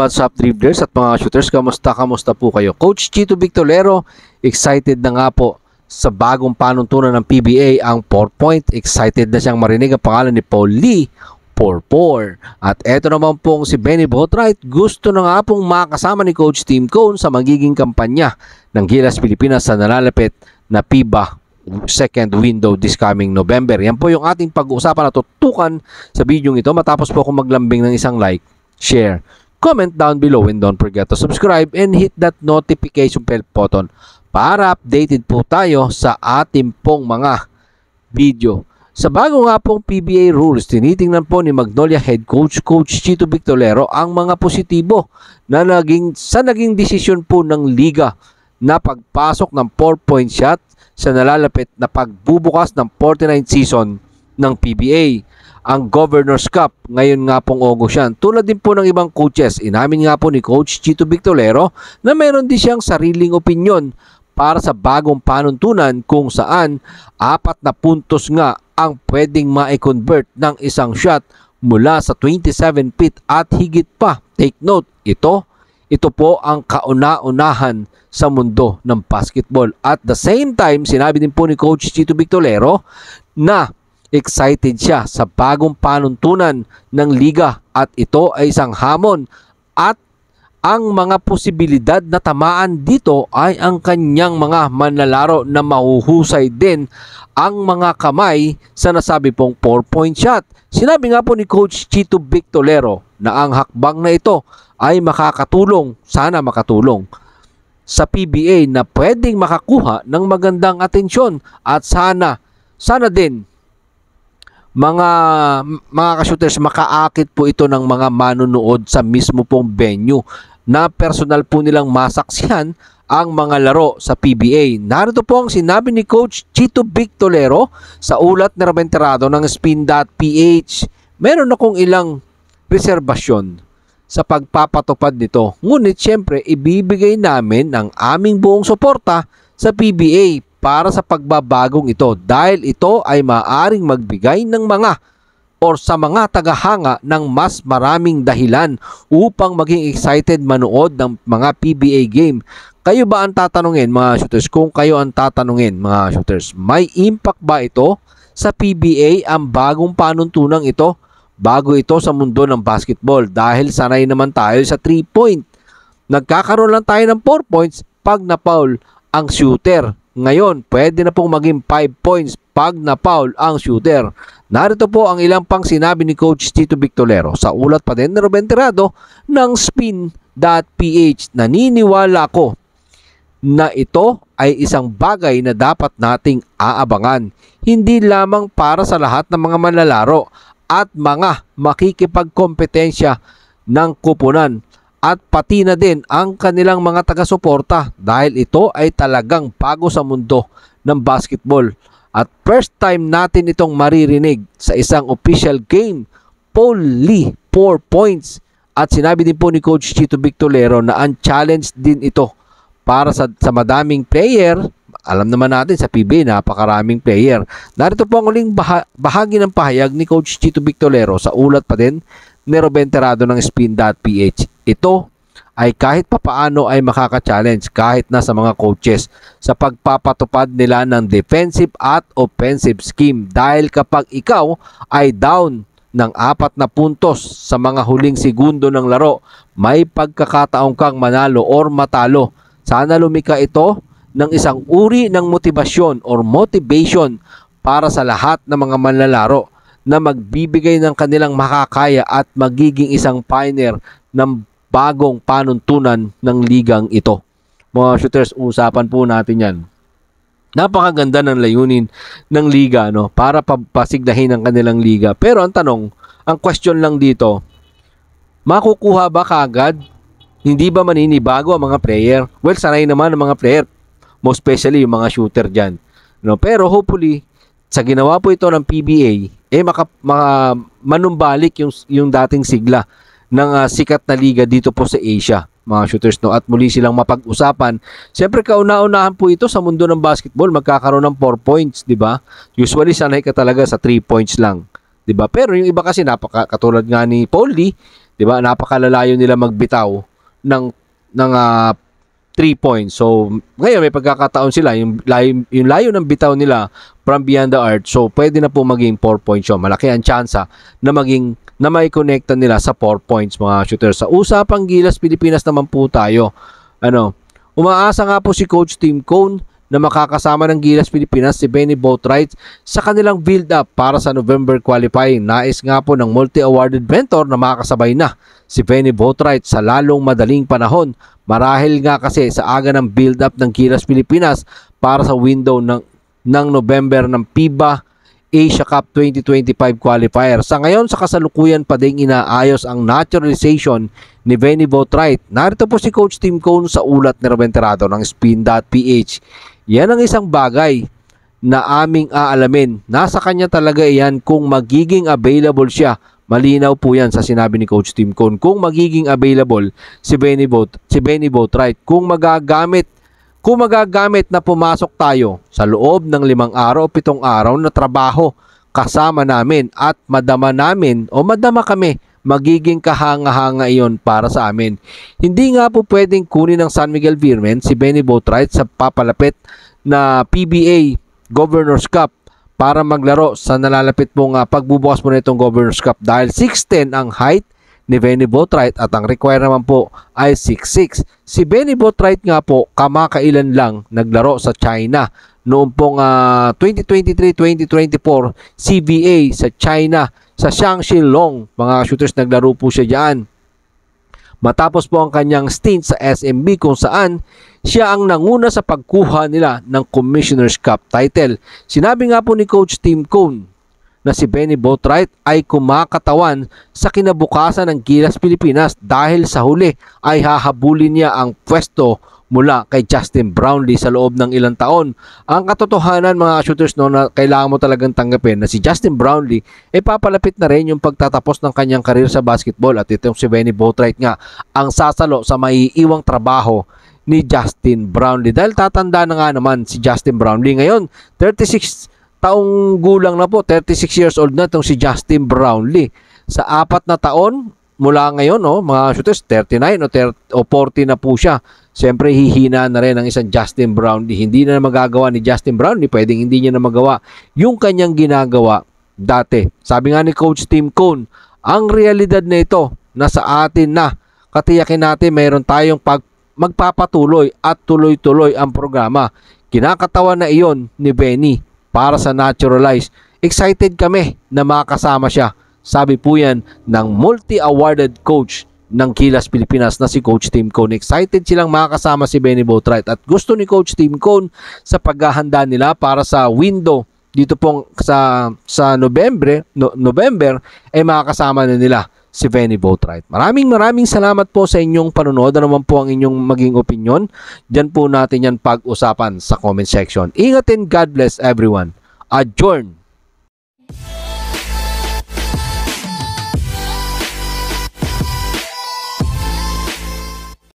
what's up dribblers at mga shooters. Kamusta, kamusta po kayo? Coach Chito Victorero, excited na nga po sa bagong panuntunan ng PBA ang 4-point. Excited na siyang marinig ang pangalan ni Paul Lee 4-4. At eto naman pong si Benny Botright, gusto na nga pong makasama ni Coach Tim Cone sa magiging kampanya ng Gilas Pilipinas sa nalalapit na PIBA second window this coming November. Yan po yung ating pag-uusapan at tutukan sa video ito matapos po ako maglambing ng isang like, share, Comment down below and don't forget to subscribe and hit that notification bell button para updated po tayo sa ating pong mga video. Sa bago nga pong PBA rules, tinitingnan po ni Magnolia Head Coach Coach Chito Victolero ang mga positibo na naging, sa naging desisyon po ng liga na pagpasok ng 4-point shot sa nalalapit na pagbubukas ng 49 season ng PBA ang Governor's Cup ngayon nga pong August yan. Tulad din po ng ibang coaches, inamin nga po ni Coach Chito Victolero na meron din siyang sariling opinion para sa bagong panuntunan kung saan apat na puntos nga ang pwedeng ma-convert ng isang shot mula sa 27 feet at higit pa. Take note, ito ito po ang kauna-unahan sa mundo ng basketball. At the same time, sinabi din po ni Coach Chito Victolero na Excited siya sa bagong panuntunan ng liga at ito ay isang hamon at ang mga posibilidad na tamaan dito ay ang kanyang mga manlalaro na mahuhusay din ang mga kamay sa nasabi pong 4-point shot. Sinabi nga po ni Coach Chito Victolero na ang hakbang na ito ay makakatulong, sana makatulong, sa PBA na pwedeng makakuha ng magandang atensyon at sana, sana din mga mga ka-shooters makaakit po ito ng mga manonood sa mismo pong venue na personal po nilang masaksihan ang mga laro sa PBA. Narito po ang sinabi ni Coach Chito Victolero sa ulat na rabenterado ng spin.ph. Meron akong ilang reservasyon sa pagpapatupad nito. Ngunit siyempre ibibigay namin ang aming buong suporta sa PBA para sa pagbabagong ito dahil ito ay maaring magbigay ng mga or sa mga tagahanga ng mas maraming dahilan upang maging excited manood ng mga PBA game. Kayo ba ang tatanungin mga shooters? Kung kayo ang tatanungin mga shooters, may impact ba ito sa PBA ang bagong panuntunang ito? Bago ito sa mundo ng basketball dahil sanay naman tayo sa 3 point. Nagkakaroon lang tayo ng 4 points pag na-foul ang shooter ngayon, pwede na pong maging 5 points pag na-foul ang shooter. Narito po ang ilang pang sinabi ni Coach Tito Victolero sa ulat pa din ni Ruben Tirado ng spin.ph. Naniniwala ko na ito ay isang bagay na dapat nating aabangan. Hindi lamang para sa lahat ng mga manlalaro at mga makikipagkompetensya ng kupunan at pati na din ang kanilang mga taga-suporta dahil ito ay talagang bago sa mundo ng basketball. At first time natin itong maririnig sa isang official game, Paul Lee 4 points at sinabi din po ni Coach Chito Victolero na ang challenge din ito para sa, sa madaming player alam naman natin sa PBA napakaraming player. Narito po ang uling bah- bahagi ng pahayag ni Coach Chito Victolero sa ulat pa din ni Robenterado ng Spin.ph ito ay kahit papaano ay makaka-challenge kahit na sa mga coaches sa pagpapatupad nila ng defensive at offensive scheme dahil kapag ikaw ay down ng apat na puntos sa mga huling segundo ng laro, may pagkakataong kang manalo or matalo. Sana lumika ito ng isang uri ng motivasyon or motivation para sa lahat ng mga manlalaro na magbibigay ng kanilang makakaya at magiging isang pioneer ng bagong panuntunan ng ligang ito. Mga shooters, usapan po natin yan. Napakaganda ng layunin ng liga no para pasigdahin ang kanilang liga. Pero ang tanong, ang question lang dito, makukuha ba kagad? Hindi ba maninibago ang mga player? Well, sanay naman ang mga player, most especially yung mga shooter diyan. No, pero hopefully sa ginawa po ito ng PBA, eh maka, maka manumbalik yung yung dating sigla ng uh, sikat na liga dito po sa Asia mga shooters no at muli silang mapag-usapan. Siyempre kauna-unahan po ito sa mundo ng basketball magkakaroon ng 4 points, 'di ba? Usually sanay ka talaga sa 3 points lang, 'di ba? Pero yung iba kasi napaka katulad nga ni Paul Lee, 'di ba? Napakalalayo nila magbitaw ng ng uh, ah, 3 points. So ngayon may pagkakataon sila yung layo, yung layo ng bitaw nila from beyond the arc. So pwede na po maging 4 points 'yon. Malaki ang tsansa na maging na may connecta nila sa 4 points mga shooter. Sa usapang Gilas Pilipinas naman po tayo. Ano, umaasa nga po si Coach Tim Cone na makakasama ng Gilas Pilipinas si Benny Boatwright sa kanilang build-up para sa November qualifying. Nais nga po ng multi-awarded mentor na makakasabay na si Benny Boatwright sa lalong madaling panahon. Marahil nga kasi sa aga ng build-up ng Gilas Pilipinas para sa window ng, ng November ng PIBA Asia Cup 2025 qualifier. Sa ngayon, sa kasalukuyan pa ding inaayos ang naturalization ni Benny Botright. Narito po si Coach Tim Cone sa ulat ni Reventerado ng spin.ph. Yan ang isang bagay na aming aalamin. Nasa kanya talaga iyan kung magiging available siya. Malinaw po yan sa sinabi ni Coach Tim Cone. Kung magiging available si Benny Bot, si Benny Botright, kung magagamit kung magagamit na pumasok tayo sa loob ng limang araw o pitong araw na trabaho kasama namin at madama namin o madama kami, magiging kahanga-hanga iyon para sa amin. Hindi nga po pwedeng kunin ng San Miguel Virmen si Benny Boatwright sa papalapit na PBA Governor's Cup para maglaro sa nalalapit mong ah, pagbubukas mo na itong Governor's Cup dahil 6'10 ang height ni Benny Botright at ang require naman po ay 6'6". Si Benny Botright nga po kamakailan lang naglaro sa China noong pong uh, 2023-2024 CBA sa China sa Shangxi Long. Mga shooters naglaro po siya diyan. Matapos po ang kanyang stint sa SMB kung saan siya ang nanguna sa pagkuha nila ng Commissioner's Cup title. Sinabi nga po ni Coach Tim Cone na si Benny Boatwright ay kumakatawan sa kinabukasan ng Gilas Pilipinas dahil sa huli ay hahabulin niya ang pwesto mula kay Justin Brownlee sa loob ng ilang taon. Ang katotohanan mga shooters no na kailangan mo talagang tanggapin na si Justin Brownlee ay eh, papalapit na rin yung pagtatapos ng kanyang karir sa basketball at itong si Benny Boatwright nga ang sasalo sa maiiwang trabaho ni Justin Brownlee dahil tatanda na nga naman si Justin Brownlee ngayon 36 taong gulang na po, 36 years old na itong si Justin Brownlee. Sa apat na taon, mula ngayon, oh, mga shooters, 39 o, 30, o 40 na po siya. Siyempre, hihina na rin ang isang Justin Brownlee. Hindi na magagawa ni Justin Brownlee. Pwedeng hindi niya na magawa yung kanyang ginagawa dati. Sabi nga ni Coach Tim Cone, ang realidad na ito, nasa atin na. Katiyakin natin mayroon tayong pag magpapatuloy at tuloy-tuloy ang programa. Kinakatawa na iyon ni Benny para sa naturalized, Excited kami na makasama siya. Sabi po yan ng multi-awarded coach ng Kilas Pilipinas na si Coach Tim Cone. Excited silang makasama si Benny Boatwright at gusto ni Coach Tim Cone sa paghahanda nila para sa window dito pong sa sa Nobyembre, no, November ay eh makakasama na nila si Benny Boatwright. Maraming maraming salamat po sa inyong panonood. Ano naman po ang inyong maging opinion? Diyan po natin yan pag-usapan sa comment section. Ingat and God bless everyone. Adjourn!